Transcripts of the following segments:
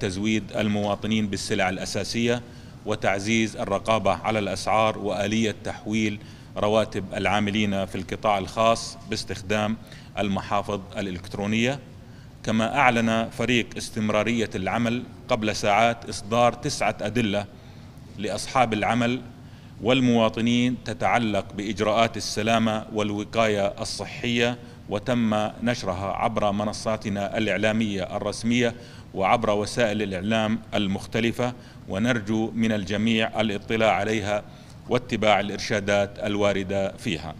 تزويد المواطنين بالسلع الأساسية وتعزيز الرقابة على الأسعار وآلية تحويل رواتب العاملين في القطاع الخاص باستخدام المحافظ الإلكترونية كما أعلن فريق استمرارية العمل قبل ساعات إصدار تسعة أدلة لأصحاب العمل والمواطنين تتعلق بإجراءات السلامة والوقاية الصحية وتم نشرها عبر منصاتنا الإعلامية الرسمية وعبر وسائل الإعلام المختلفة ونرجو من الجميع الاطلاع عليها واتباع الإرشادات الواردة فيها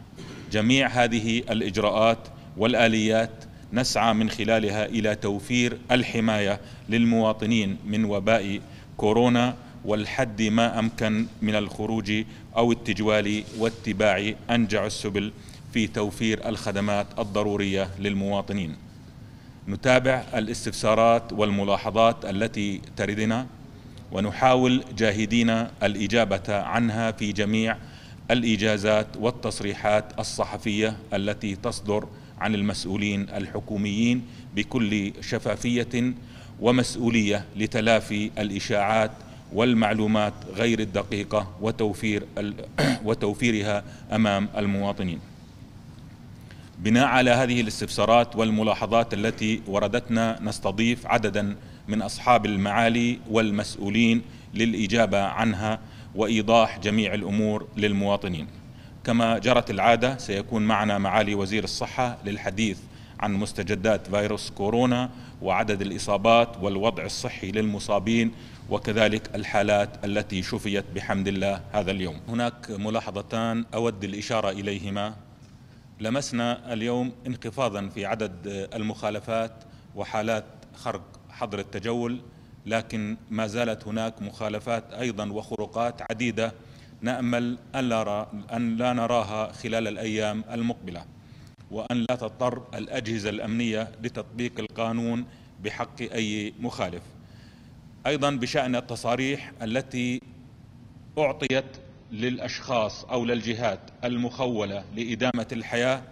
جميع هذه الإجراءات والآليات نسعى من خلالها إلى توفير الحماية للمواطنين من وباء كورونا والحد ما أمكن من الخروج أو التجوال واتباع أنجع السبل في توفير الخدمات الضرورية للمواطنين نتابع الاستفسارات والملاحظات التي تردنا ونحاول جاهدين الإجابة عنها في جميع الإجازات والتصريحات الصحفية التي تصدر عن المسؤولين الحكوميين بكل شفافية ومسؤولية لتلافي الإشاعات والمعلومات غير الدقيقة وتوفير وتوفيرها أمام المواطنين بناء على هذه الاستفسارات والملاحظات التي وردتنا نستضيف عددا من أصحاب المعالي والمسؤولين للإجابة عنها وإيضاح جميع الأمور للمواطنين كما جرت العادة سيكون معنا معالي وزير الصحة للحديث عن مستجدات فيروس كورونا وعدد الإصابات والوضع الصحي للمصابين وكذلك الحالات التي شفيت بحمد الله هذا اليوم هناك ملاحظتان أود الإشارة إليهما لمسنا اليوم انخفاضا في عدد المخالفات وحالات خرق حظر التجول لكن ما زالت هناك مخالفات ايضا وخروقات عديده نامل ان لا ان لا نراها خلال الايام المقبله وان لا تضطر الاجهزه الامنيه لتطبيق القانون بحق اي مخالف ايضا بشان التصاريح التي اعطيت للأشخاص أو للجهات المخولة لإدامة الحياة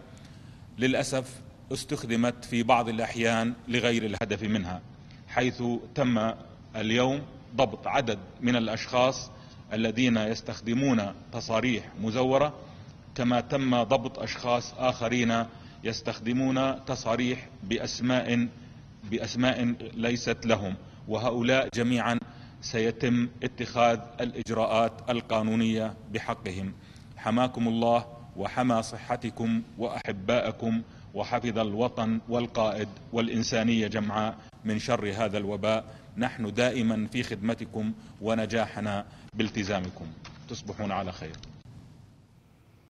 للأسف استخدمت في بعض الأحيان لغير الهدف منها حيث تم اليوم ضبط عدد من الأشخاص الذين يستخدمون تصاريح مزورة كما تم ضبط أشخاص آخرين يستخدمون تصاريح بأسماء بأسماء ليست لهم وهؤلاء جميعا سيتم اتخاذ الإجراءات القانونية بحقهم حماكم الله وحمى صحتكم وأحبائكم وحفظ الوطن والقائد والإنسانية جمعاء من شر هذا الوباء نحن دائما في خدمتكم ونجاحنا بالتزامكم تصبحون على خير